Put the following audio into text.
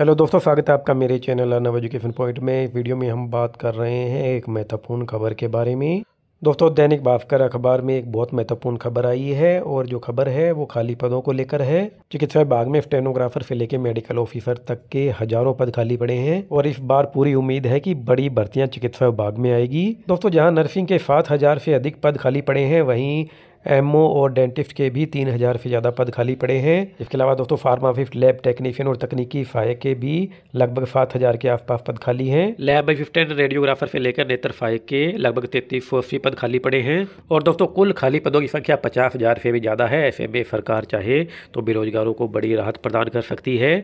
hello दोस्तों स्वागत है आपका मेरे चैनल अनव एजुकेशन पॉइंट में वीडियो में हम बात कर रहे हैं एक महत्वपूर्ण खबर के बारे में दोस्तों दैनिक भास्कर अखबार में एक बहुत महत्वपूर्ण खबर आई है और जो खबर है वो खाली पदों को लेकर है चिकित्सा विभाग में स्टेनोग्राफर से लेकर मेडिकल ऑफिसर तक के हजारों पद खाली पड़े हैं और इस बार पूरी उम्मीद है कि बड़ी भर्तियां चिकित्सा विभाग में आएगी दोस्तों जहां नर्सिंग के सात हजार से अधिक पद खाली पड़े हैं वहीं एमओ और डेंटिस्ट के भी तीन हज़ार से ज़्यादा पद खाली पड़े हैं इसके अलावा दोस्तों फार्माफिस्ट लैब टेक्नीशियन और तकनीकी फाये के भी लगभग सात हज़ार के आसपास पद खाली हैं लैब असिस्टेंट रेडियोग्राफर से लेकर नेत्र फाये के लगभग तैतीस सौ अस्सी पद खाली पड़े हैं और दोस्तों कुल खाली पदों की संख्या पचास हज़ार से भी ज़्यादा है ऐसे में सरकार चाहे तो बेरोजगारों को बड़ी राहत प्रदान कर सकती है